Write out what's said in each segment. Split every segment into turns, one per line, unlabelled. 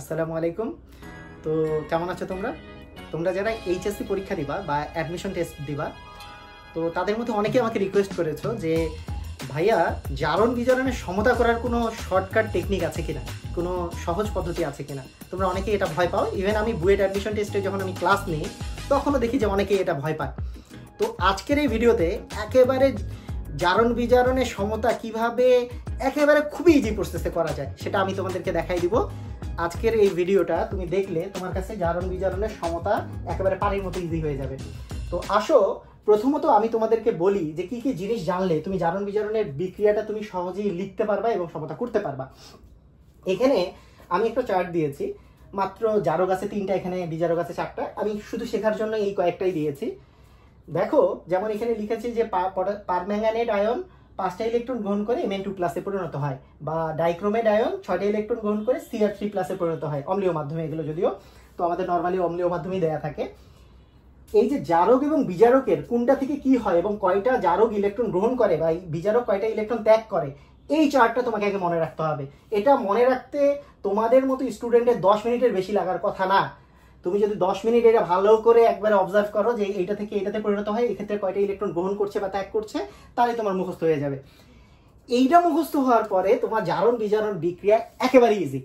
আসসালামু আলাইকুম তো কেমন আছো তোমরা তোমরা যারা এইচএসসি পরীক্ষা দিবা বা অ্যাডমিশন টেস্ট দিবা তো তাদের মধ্যে অনেকে আমাকে রিকোয়েস্ট করেছো যে ভাইয়া জারণ বিজারণে সমতা করার কোনো শর্টকাট টেকনিক আছে কিনা কোনো সহজ পদ্ধতি আছে কিনা তোমরা অনেকে এটা ভয় পাও ইভেন আমি বুয়েট অ্যাডমিশন টেস্টে যখন আমি ক্লাস নিই তখনও দেখি যে অনেকে এটা ভয় পায় তো আজকের এই ভিডিওতে একেবারে জারণ বিজারণের সমতা কিভাবে একেবারে খুবই ইজি প্রসেসে করা যায় সেটা আমি তোমাদেরকে দেখাই দিব আজকের এই ভিডিওটা তুমি দেখলে তোমার কাছে জারণ বিজারণের সমতা একেবারে পানির মতো ইজি হয়ে যাবে তো আসো প্রথমত আমি তোমাদেরকে বলি যে কি কি জিনিস জানলে তুমি জারণ বিজারণের বিক্রিয়াটা তুমি সহজেই লিখতে পারবা এবং সমতা করতে পারবা এখানে আমি একটা চার্ট দিয়েছি মাত্র জারো গাছে তিনটা এখানে বিজারো গাছে চারটা আমি শুধু শেখার জন্য এই কয়েকটাই দিয়েছি দেখো যেমন এখানে লিখেছি যে পারম্যাঙ্গানেট আয়ন পাঁচটা ইলেকট্রন গ্রহণ করে এমএন টু প্লাসে পরিণত হয় বা ডাইক্রোমেড আয়ন ছয়টা ইলেকট্রন গ্রহণ করে সিআর থ্রি প্লাসে পরিণত হয় অম্লীয় মাধ্যমে এগুলো যদিও তো আমাদের নর্মালি অম্লীয় মাধ্যমেই দেয়া থাকে এই যে জারক এবং বিজারকের কোনটা থেকে কি হয় এবং কয়টা জারক ইলেকট্রন গ্রহণ করে বা বিজারক কয়টা ইলেকট্রন ত্যাগ করে এই চার্টটা তোমাকে আগে মনে রাখতে হবে এটা মনে রাখতে তোমাদের মতো স্টুডেন্টের দশ মিনিটের বেশি লাগার কথা না তুমি যদি দশ মিনিট এটা ভালো করে একবার অবজার্ভ করো যে এইটা থেকে এটাতে পরিণত হয় এক্ষেত্রে কয়টা ইলেকট্রন গ্রহণ করছে বা ত্যাগ করছে তাহলে তোমার মুখস্থ হয়ে যাবে এইটা মুখস্থ হওয়ার পরে তোমার জারণ বিজারণ বিক্রিয়া একেবারে ইজি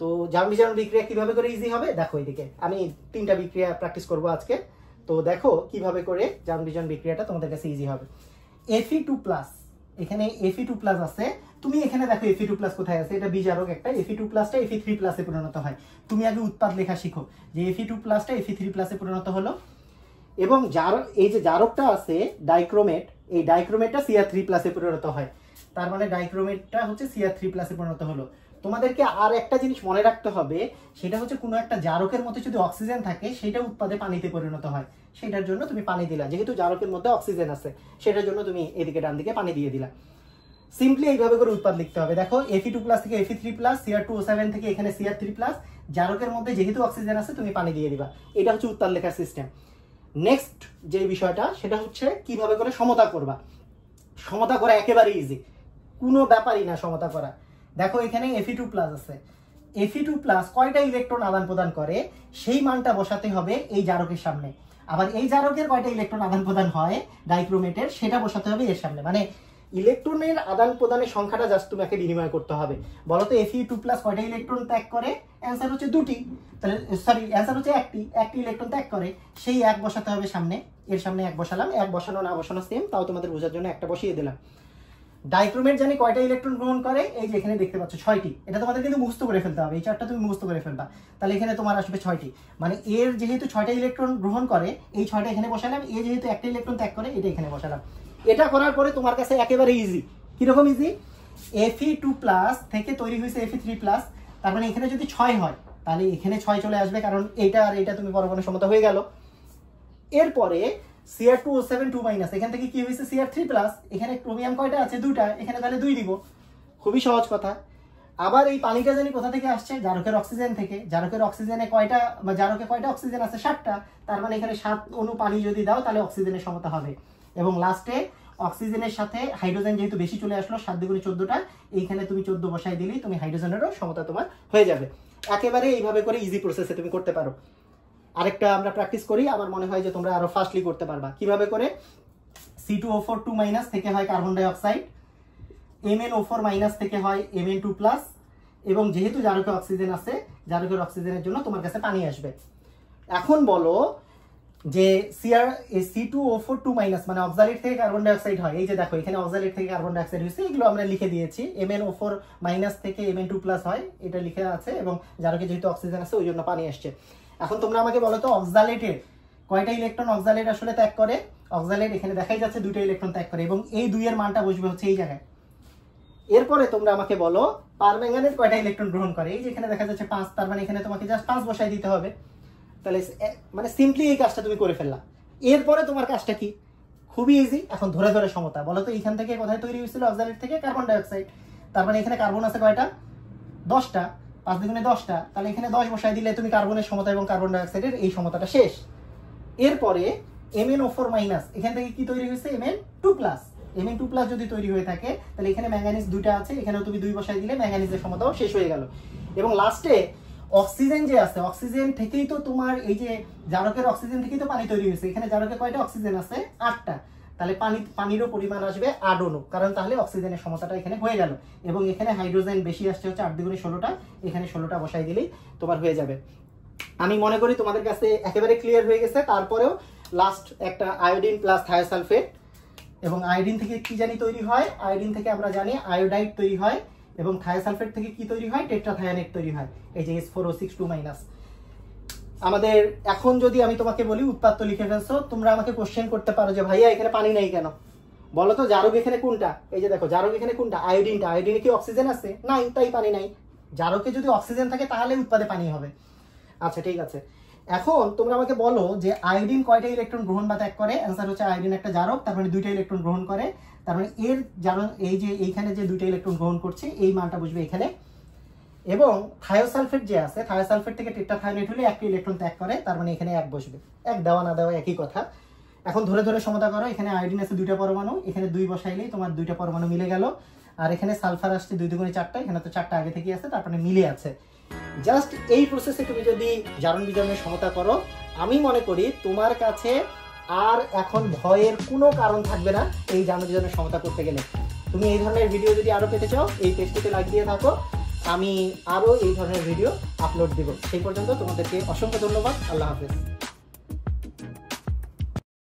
তো জারণ বিজারণ বিক্রিয়া কিভাবে করে ইজি হবে দেখো এদিকে আমি তিনটা বিক্রিয়া প্র্যাকটিস করব আজকে তো দেখো কিভাবে করে জারণ বিজারণ বিক্রিয়াটা তোমাদের কাছে ইজি হবে এফি টু প্লাস এখানে এফি টু প্লাস আছে তুমি এখানে দেখো এফি টু প্লাস কোথায় আছে এটা বিজারক একটা এফি টু প্লাসটা এফি থ্রি প্লাসে পরিণত হয় তুমি আগে উৎপাদ লেখা শিখো যে এফি টু প্লাসটা এফি থ্রি প্লাসে পরিণত হলো এবং যার এই যে জারকটা আছে ডাইক্রোমেট এই ডাইক্রোমেটটা সিআর থ্রি প্লাসে পরিণত হয় তার মানে ডাইক্রোমেটটা হচ্ছে সিআর থ্রি প্লাসে পরিণত হলো তোমাদেরকে আর একটা জিনিস মনে রাখতে হবে সেটা হচ্ছে কোনো একটা জারকের মধ্যে যদি অক্সিজেন থাকে সেটা উৎপাদে পানিতে পরিণত হয় সেটার জন্য তুমি পানি দিলা যেহেতু জারকের মধ্যে অক্সিজেন আছে সেটার জন্য তুমি এদিকে ডান দিকে পানি দিয়ে দিলা সিম্পলি এইভাবে করে উৎপাদ লিখতে হবে দেখো এফি টু প্লাস থেকে Fe three plus Cr two seven থেকে এখানে সিআর থ্রি প্লাস জারকের মধ্যে যেহেতু অক্সিজেন আছে তুমি পানি দিয়ে দিবা এটা হচ্ছে উত্তাল লেখার সিস্টেম নেক্সট যে বিষয়টা সেটা হচ্ছে কিভাবে করে সমতা করবা সমতা করা একেবারে ইজি কোনো ব্যাপারই না সমতা করা দেখো এখানে এফি টু প্লাস আছে এফি টু প্লাস কয়টা ইলেকট্রন আদান প্রদান করে সেই মানটা বসাতে হবে এই জারকের সামনে আবার এই জারকের কয়টা ইলেকট্রন আদান প্রদান হয় ডাইক্রোমেটের সেটা বসাতে হবে এর সামনে মানে ইলেকট্রনের আদান প্রদানের সংখ্যাটা জাস্ট তোমাকে বিনিময় করতে হবে বলো তো এফি টু প্লাস কয়টা ইলেকট্রন ত্যাগ করে অ্যান্সার হচ্ছে দুটি তাহলে সরি অ্যান্সার হচ্ছে একটি একটি ইলেকট্রন ত্যাগ করে সেই এক বসাতে হবে সামনে এর সামনে এক বসালাম এক বসানো না বসানো সেম তাও তোমাদের বোঝার জন্য একটা বসিয়ে দিলাম ডাইক্রোমেট জানি কয়টা ইলেকট্রন গ্রহণ করে এই যে এখানে দেখতে পাচ্ছ ছয়টি এটা তোমাদের কিন্তু মুস্ত করে ফেলতে হবে এই চারটা তুমি মুস্ত করে ফেলবা তাহলে এখানে তোমার আসবে ছয়টি মানে এর যেহেতু ছয়টা ইলেকট্রন গ্রহণ করে এই ছয়টা এখানে বসালাম এ যেহেতু একটা ইলেকট্রন ত্যাগ করে এটা এখানে বসালাম এটা করার পরে তোমার কাছে একেবারে ইজি কীরকম ইজি ই টু প্লাস থেকে তৈরি হয়েছে ই থ্রি প্লাস তার মানে এখানে যদি ছয় হয় তাহলে এখানে ছয় চলে আসবে কারণ এটা আর এটা তুমি পরমাণু সমতা হয়ে গেল এরপরে Cr two O seven two minus এখান থেকে কি হয়েছে সিআর থ্রি প্লাস এখানে ক্রোমিয়াম কয়টা আছে দুইটা এখানে তাহলে দুই দিব খুবই সহজ কথা আবার এই পানিটা জানি কোথা থেকে আসছে জারকের অক্সিজেন থেকে জারকের অক্সিজেনে কয়টা বা জারকে কয়টা অক্সিজেন আছে সাতটা তার মানে এখানে সাত অনু পানি যদি দাও তাহলে অক্সিজেনের সমতা হবে এবং লাস্টে অক্সিজেনের সাথে হাইড্রোজেন যেহেতু বেশি চলে আসলো সাত দুগুণে চোদ্দোটা এইখানে তুমি চোদ্দ বসায় দিলেই তুমি হাইড্রোজেনেরও সমতা তোমার হয়ে যাবে একেবারে এইভাবে করে ইজি প্রসেসে তুমি করতে পারো আরেকটা আমরা প্র্যাকটিস করি আমার মনে হয় যে তোমরা আরো ফাস্টলি করতে পারবা কিভাবে করে C two O four two minus থেকে হয় carbon dioxide M N O four minus থেকে হয় এম এন টু প্লাস এবং যেহেতু জারকে অক্সিজেন আছে জারকের অক্সিজেনের জন্য তোমার কাছে পানি আসবে এখন বলো যে Cr C two O four two minus মানে অক্সালেট থেকে কার্বন ডাইঅক্সাইড হয় এই যে দেখো এখানে অক্সালেট থেকে কার্বন ডাইঅক্সাইড হয়েছে এগুলো আমরা লিখে দিয়েছি M N O four minus থেকে এম এন টু প্লাস হয় এটা লিখে আছে এবং জারকে যেহেতু অক্সিজেন আছে ওই জন্য পানি আসছে এখন তোমরা আমাকে বলো তো অক্সালেটের কয়টা ইলেকট্রন অক্সালেট আসলে ত্যাগ করে অক্সালেট এখানে দেখাই যাচ্ছে দুটো ইলেকট্রন ত্যাগ করে এবং এই দুইয়ের মানটা বসবে হচ্ছে এই জায়গায় এরপরে তোমরা আমাকে বলো পারম্যাঙ্গানের কয়টা ইলেকট্রন গ্রহণ করে এই যে এখানে দেখা যাচ্ছে পাঁচ তার মানে এখানে তোমাকে জাস্ট পাঁচ বসাই দিতে হবে তাহলে মানে সিম্পলি এই কাজটা তুমি করে ফেললা এরপরে তোমার কাজটা কি খুবই ইজি এখন ধরে ধরে সমতা বলো তো এইখান থেকে কোথায় তৈরি হয়েছিল অক্সালেট থেকে কার্বন ডাইঅক্সাইড তার মানে এখানে কার্বন আছে কয়টা দশটা পাঁচ দুগুণে দশটা তাহলে এখানে দশ বসাই দিলে তুমি কার্বনের সমতা এবং কার্বন ডাইঅক্সাইডের এই সমতাটা শেষ এরপরে M N O four minus এখান থেকে কি তৈরি হয়েছে M N two plus M N two plus যদি তৈরি হয়ে থাকে তাহলে এখানে ম্যাঙ্গানিজ দুইটা আছে এখানেও তুমি দুই বসাই দিলে ম্যাঙ্গানিজের সমতাও শেষ হয়ে গেল এবং লাস্টে অক্সিজেন যে আছে অক্সিজেন থেকেই তো তোমার এই যে জারকের অক্সিজেন থেকেই তো পানি তৈরি হয়েছে এখানে জারকে কয়টা অক্সিজেন আছে আটটা তাহলে পানি পানিরও পরিমাণ আসবে আট অনু কারণ তাহলে অক্সিজেনের সমতাটা এখানে হয়ে গেল এবং এখানে হাইড্রোজেন বেশি আসছে হচ্ছে আট দুগুণে ষোলোটা এখানে ষোলোটা বসাই দিলেই তোমার হয়ে যাবে আমি মনে করি তোমাদের কাছে একেবারে ক্লিয়ার হয়ে গেছে তারপরেও লাস্ট একটা আয়োডিন প্লাস থায়োসালফেট এবং আয়োডিন থেকে কি জানি তৈরি হয় আয়োডিন থেকে আমরা জানি আয়োডাইড তৈরি হয় এবং থায়োসালফেট থেকে কি তৈরি হয় টেট্রাথায়ানেট তৈরি হয় এই যে S four O six two minus আমাদের এখন যদি আমি তোমাকে বলি উৎপাত লিখে ফেলছো তোমরা আমাকে কোশ্চেন করতে পারো যে ভাইয়া এখানে পানি নেই কেন বলো তো জারক এখানে কোনটা এই যে দেখো জারক এখানে কোনটা আয়োডিনটা আয়োডিনে কি অক্সিজেন আছে নাই তাই পানি নাই জারকে যদি অক্সিজেন থাকে তাহলে উৎপাদে পানি হবে আচ্ছা ঠিক আছে এখন তোমরা আমাকে বলো যে আয়োডিন কয়টা ইলেকট্রন গ্রহণ বা ত্যাগ করে অ্যান্সার হচ্ছে আয়োডিন একটা জারক তারপরে দুইটা ইলেকট্রন গ্রহণ করে তারপরে এর জারক এই যে এইখানে যে দুইটা ইলেকট্রন গ্রহণ করছে এই মানটা বুঝবে এখানে এবং থায়োসালফেট যে আছে থায়োসালফেট থেকে টেট্রাথায়োনেট হলে একটি ইলেকট্রন ত্যাগ করে তার মানে এখানে এক বসবে এক দেওয়া না দেওয়া একই কথা এখন ধরে ধরে সমতা করো এখানে আইডিন আছে দুইটা পরমাণু এখানে দুই বসাইলেই তোমার দুইটা পরমাণু মিলে গেল আর এখানে সালফার আসছে দুই দুগুণে চারটা এখানে তো চারটা আগে থেকেই আছে তারপরে মানে মিলে আছে জাস্ট এই প্রসেসে তুমি যদি জারণ বিজারণের সমতা করো আমি মনে করি তোমার কাছে আর এখন ভয়ের কোনো কারণ থাকবে না এই জারণ বিজারণের সমতা করতে গেলে তুমি এই ধরনের ভিডিও যদি আরও পেতে চাও এই পেজটিতে লাইক দিয়ে থাকো আমি আরও এই ধরনের ভিডিও আপলোড দেব সেই পর্যন্ত তোমাদেরকে অসংখ্য ধন্যবাদ আল্লাহ হাফেজ